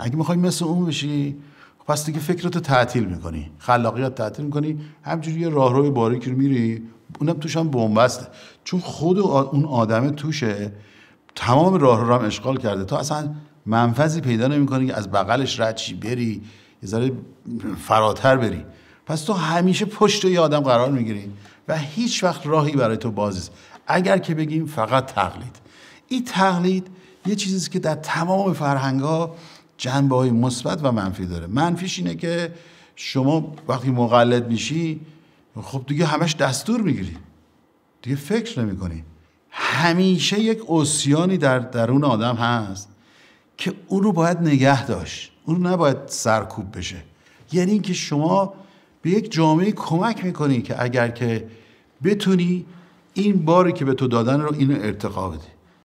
اگه میخوای مثل اون بشی خب پس دیگه فکرتو تعطیل میکنی خلاقیت تعطیل میکنی همجوری یه راهروی باریک رو میری اونم توش هم بنبسته چون خود اون آدم توشه تمام راه رو هم اشغال کرده تا اصلا منفذی پیدا نمیکنی که از بغلش رد بری یه ذره فراتر بری پس تو همیشه پشت یه آدم قرار میگیری و هیچ وقت راهی برای تو باز اگر که بگیم فقط تقلید این تقلید یه چیزیست که در تمام فرهنگ ها جنبه های مثبت و منفی داره منفیش اینه که شما وقتی مقلد میشی خب دیگه همش دستور میگیری دیگه فکر نمی کنی. همیشه یک اوسیانی در درون آدم هست که او رو باید نگه داشت او رو نباید سرکوب بشه یعنی اینکه شما به یک جامعه کمک میکنی که اگر که بتونی این باری که به تو دادن رو اینو ارتقا بدی